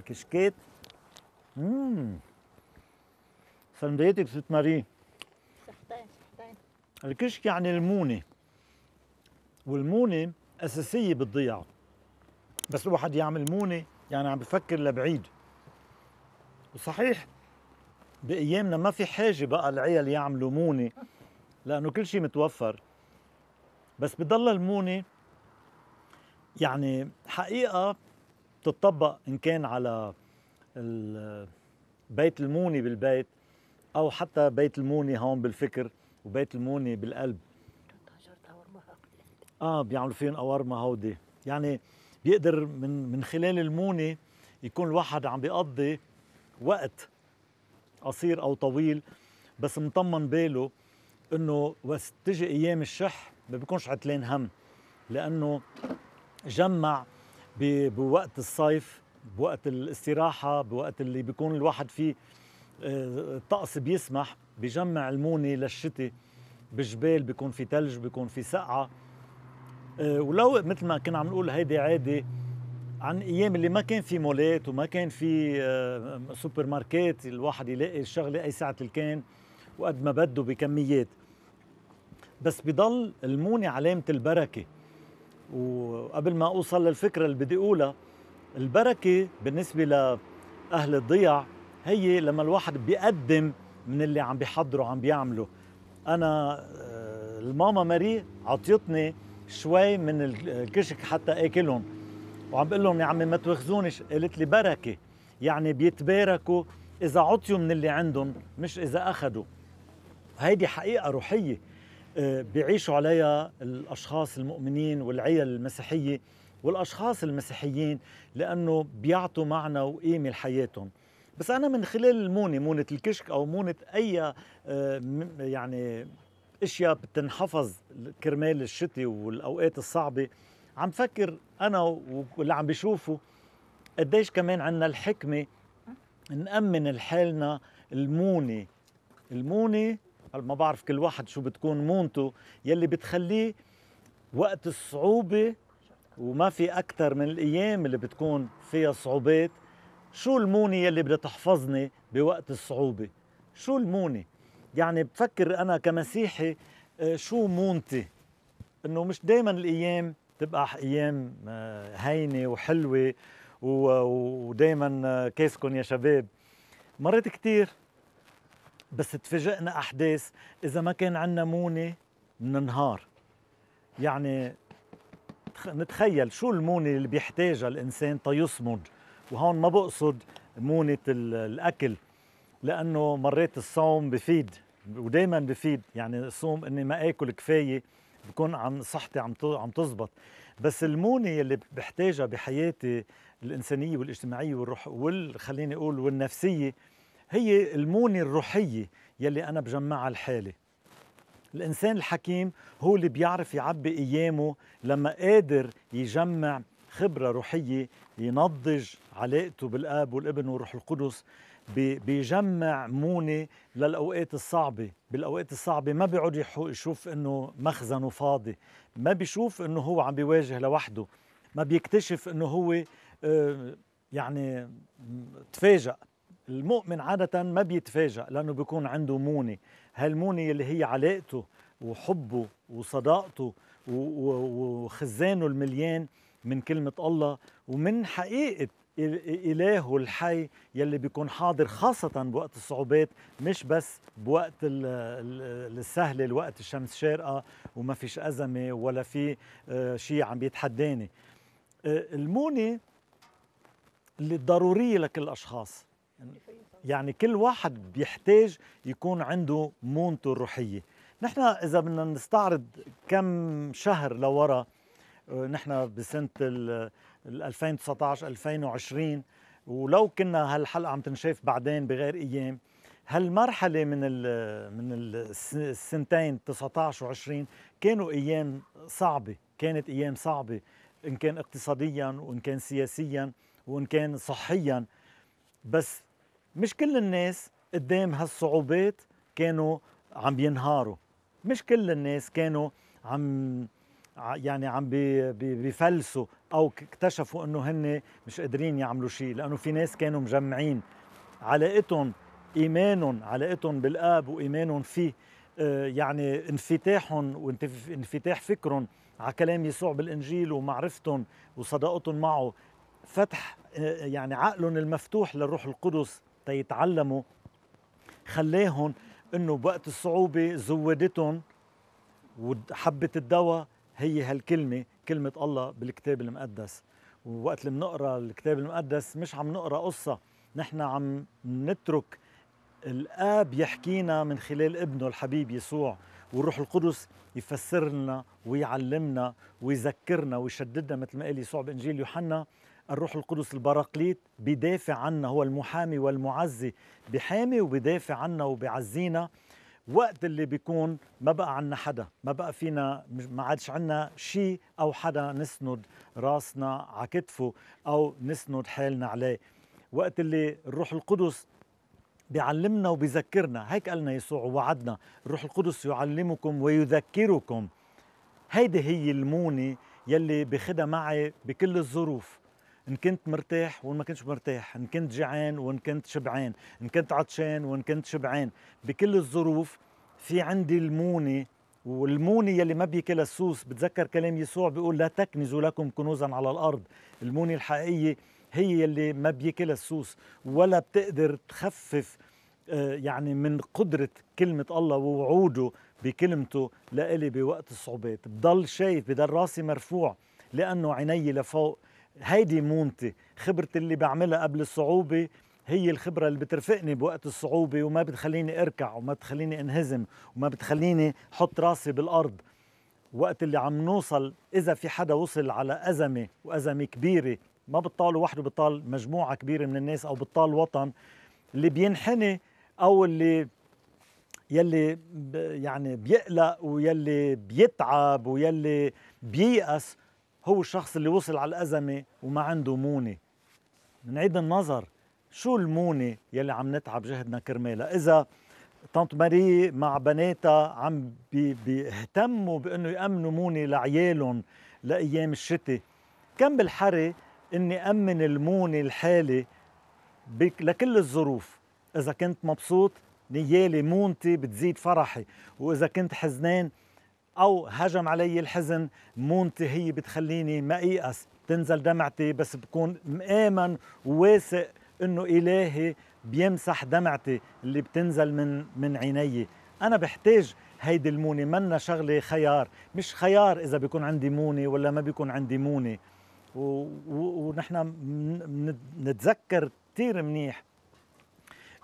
الكشكيت اممم سندويتك ست ماري صحتين صحتين الكشك يعني المونه والمونه اساسيه بتضيع بس الواحد يعمل مونه يعني عم بفكر لبعيد وصحيح بايامنا ما في حاجه بقى العيال يعملوا مونه لانه كل شيء متوفر بس بضل المونه يعني حقيقه بتطبق ان كان على بيت الموني بالبيت او حتى بيت الموني هون بالفكر وبيت الموني بالقلب اه بيعملوا فيهم قوارما هودي يعني بيقدر من من خلال المونه يكون الواحد عم بيقضي وقت قصير او طويل بس مطمن باله انه بس تجي ايام الشح ما بيكونش عتلان هم لانه جمع بوقت الصيف بوقت الاستراحة بوقت اللي بيكون الواحد فيه آه، الطقس بيسمح بجمع المونة للشتي بجبال بيكون في ثلج بيكون في سقعة آه، ولو مثل ما كنا عم نقول هيدي عادة عن ايام اللي ما كان في مولات وما كان في آه، سوبر ماركت الواحد يلاقي الشغله اي ساعه الكان وقد ما بده بكميات بس بضل المونه علامه البركه وقبل ما اوصل للفكره اللي بدي اقولها البركه بالنسبه لاهل الضيع هي لما الواحد بيقدم من اللي عم بيحضره عم بيعمله انا آه، الماما ماري عطيتني شوي من الكشك حتى اكلهم وعم بقول لهم يا عمي ما تواخذونيش قالت لي بركه يعني بيتباركوا اذا عطيوا من اللي عندهم مش اذا اخذوا هيدي حقيقه روحيه آه، بيعيشوا عليها الاشخاص المؤمنين والعيال المسيحيه والاشخاص المسيحيين لانه بيعطوا معنى وقيمه لحياتهم بس انا من خلال المونه مونه الكشك او مونه اي آه، يعني اشياء بتنحفظ كرمال الشتي والاوقات الصعبه عم فكر انا واللي عم بيشوفوا قديش كمان عندنا الحكمه نأمن لحالنا المونه المونه ما بعرف كل واحد شو بتكون مونته يلي بتخليه وقت الصعوبة وما في أكثر من الأيام اللي بتكون فيها صعوبات شو المونة يلي بدها تحفظني بوقت الصعوبة شو المونة يعني بفكر أنا كمسيحي آه، شو مونتي انه مش دائما الايام تبقى ايام آه، هينه وحلوه ودائما آه، كيسكن يا شباب مرات كثير بس تفاجئنا احداث اذا ما كان عندنا مونه النهار يعني نتخيل شو المونه اللي بيحتاجها الانسان تيصمد وهون ما بقصد مونه الاكل لانه مرات الصوم بفيد ودائما بفيد يعني الصوم اني ما اكل كفايه بكون عم صحتي عم عم تزبط بس المونه اللي بحتاجها بحياتي الانسانيه والاجتماعيه والروح وال خليني اقول والنفسيه هي المونة الروحية يلي أنا بجمعها الحالة الإنسان الحكيم هو اللي بيعرف يعبي أيامه لما قادر يجمع خبرة روحية ينضج علاقته بالآب والابن والروح القدس بيجمع مونة للأوقات الصعبة بالأوقات الصعبة ما بيعود يشوف أنه مخزنه فاضي ما بيشوف أنه هو عم بيواجه لوحده ما بيكتشف أنه هو آه، يعني تفاجأ المؤمن عادة ما بيتفاجأ لأنه بيكون عنده مونة هالمونة اللي هي علاقته وحبه وصداقته وخزانه المليان من كلمة الله ومن حقيقة إلهه الحي يلي بيكون حاضر خاصة بوقت الصعوبات مش بس بوقت السهل الوقت الشمس شارقة وما فيش أزمة ولا في آه، شيء عم بيتحداني آه، المونة اللي ضرورية لكل الأشخاص يعني كل واحد بيحتاج يكون عنده مونته الروحيه نحن اذا بدنا نستعرض كم شهر لورا آه، نحن بسنه ال 2019 2020 ولو كنا هالحلقه عم تنشاف بعدين بغير ايام هالمرحله من ال من السنتين 19 و20 كانوا ايام صعبه كانت ايام صعبه ان كان اقتصاديا وان كان سياسيا وان كان صحيا بس مش كل الناس قدام هالصعوبات كانوا عم ينهاروا مش كل الناس كانوا عم يعني عم بيفلسوا او اكتشفوا انه هن مش قادرين يعملوا شيء لانه في ناس كانوا مجمعين علاقتهم ايمانهم علاقتهم بالاب وايمانهم فيه آه، يعني انفتاحهم وانفتاح فكرهم على كلام يسوع بالانجيل ومعرفتهم وصداقتهم معه فتح آه، يعني عقلهم المفتوح للروح القدس يتعلموا خلاهم انه بوقت الصعوبه زودتهم وحبه الدواء هي هالكلمه كلمه الله بالكتاب المقدس ووقت اللي بنقرا الكتاب المقدس مش عم نقرا قصه نحن عم نترك الاب يحكينا من خلال ابنه الحبيب يسوع والروح القدس يفسر لنا ويعلمنا ويذكرنا ويشددنا مثل ما قال يسوع بانجيل يوحنا الروح القدس البراقليط بيدافع عنا هو المحامي والمعزي بحامي وبيدافع عنا وبيعزينا وقت اللي بيكون ما بقى عنا حدا ما بقى فينا ما عادش عنا شيء أو حدا نسند راسنا على كتفه أو نسند حالنا عليه وقت اللي الروح القدس بيعلمنا وبيذكرنا هيك قالنا يسوع ووعدنا الروح القدس يعلمكم ويذكركم هيدي هي المونة يلي بخدها معي بكل الظروف ان كنت مرتاح وان ما كنتش مرتاح ان كنت جعان وان كنت شبعان ان كنت عطشان وان كنت شبعان بكل الظروف في عندي المونه والمونة يلي ما بيكلها السوس بتذكر كلام يسوع بيقول لا تكنزوا لكم كنوزا على الأرض المونة الحقيقية هي يلي ما بيكلها السوس ولا بتقدر تخفف آه، يعني من قدرة كلمة الله ووعوده بكلمته لإلي بوقت الصعوبات بضل شايف بضل راسي مرفوع لأنه عيني لفوق هيدي مونتي خبرتي اللي بعملها قبل الصعوبة هي الخبرة اللي بترفقني بوقت الصعوبة وما بتخليني أركع وما بتخليني أنهزم وما بتخليني حط راسي بالأرض وقت اللي عم نوصل إذا في حدا وصل على أزمة وأزمة كبيرة ما بتطال وحده بتطال مجموعة كبيرة من الناس أو بتطال وطن اللي بينحني أو اللي يلي يعني بيقلق ويلي بيتعب ويلي بييأس هو الشخص اللي وصل على الأزمة وما عنده مونة نعيد النظر شو المونة يلي عم نتعب جهدنا كرمالها إذا طنط ماري مع بناتها عم بي بيهتموا بأنه يأمنوا مونة لعيالهم لأيام الشتاء كم بالحري أني أمن المونة الحالة لكل الظروف إذا كنت مبسوط نيالي مونتي بتزيد فرحي وإذا كنت حزنان او هجم علي الحزن مونتي هي بتخليني ما ايأس تنزل دمعتي بس بكون مآمن وواثق انه الهي بيمسح دمعتي اللي بتنزل من من عيني انا بحتاج هيدي المونه منا شغله خيار مش خيار اذا بيكون عندي مونه ولا ما بيكون عندي مونه و... و... ونحن نتذكر كثير منيح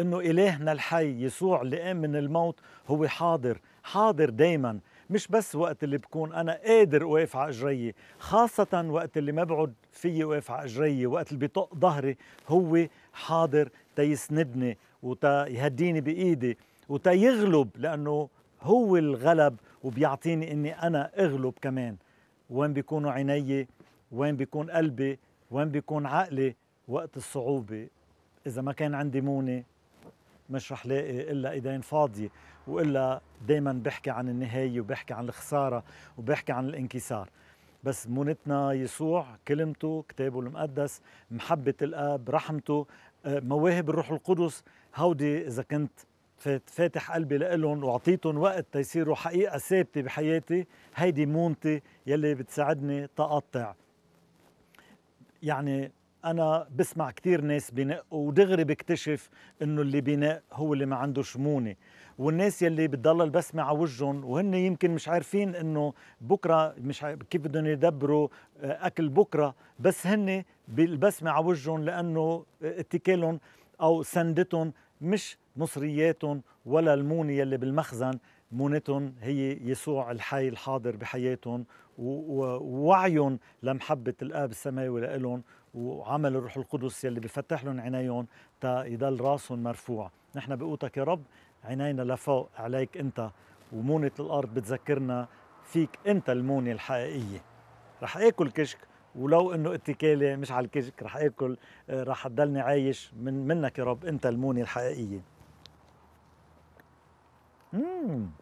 انه الهنا الحي يسوع اللي قام من الموت هو حاضر حاضر دائما مش بس وقت اللي بكون انا قادر اوقف على اجري خاصه وقت اللي ما بقعد فيي اوقف على اجري وقت اللي بيطق ظهري هو حاضر تيسندني وتيهديني بايدي وتيغلب لانه هو الغلب وبيعطيني اني انا اغلب كمان وين بيكونوا عيني وين بيكون قلبي وين بيكون عقلي وقت الصعوبه اذا ما كان عندي مونه مش رح لاقي الا ايدين فاضيه والا دائما بحكي عن النهايه وبحكي عن الخساره وبحكي عن الانكسار بس منتنا يسوع كلمته كتابه المقدس محبه الاب رحمته آه، مواهب الروح القدس هودي اذا كنت فاتح قلبي لإلهم وعطيتهم وقت تيصيروا حقيقة ثابتة بحياتي هيدي مونتي يلي بتساعدني تقطع يعني انا بسمع كثير ناس بنق ودغري بكتشف انه اللي بنق هو اللي ما عنده شمونه والناس يلي بتضل البسمة على وجههم وهن يمكن مش عارفين انه بكره مش عارف كيف بدهم يدبروا آه، اكل بكره بس هن بالبسمة على وجههم لانه اتكالهم او سندتهم مش مصرياتهم ولا المونه يلي بالمخزن مونتهم هي يسوع الحي الحاضر بحياتهم ووعيهم لمحبة الآب السماوي لإلهم وعمل الروح القدس يلي بفتح لهم عينيهم تا يضل راسهم مرفوع نحن بقوتك يا رب عينينا لفوق عليك انت ومونة الارض بتذكرنا فيك انت المونة الحقيقية رح اكل كشك ولو انه اتكالي مش على الكشك رح اكل آه، رح تضلني عايش من منك يا رب انت المونة الحقيقية مم.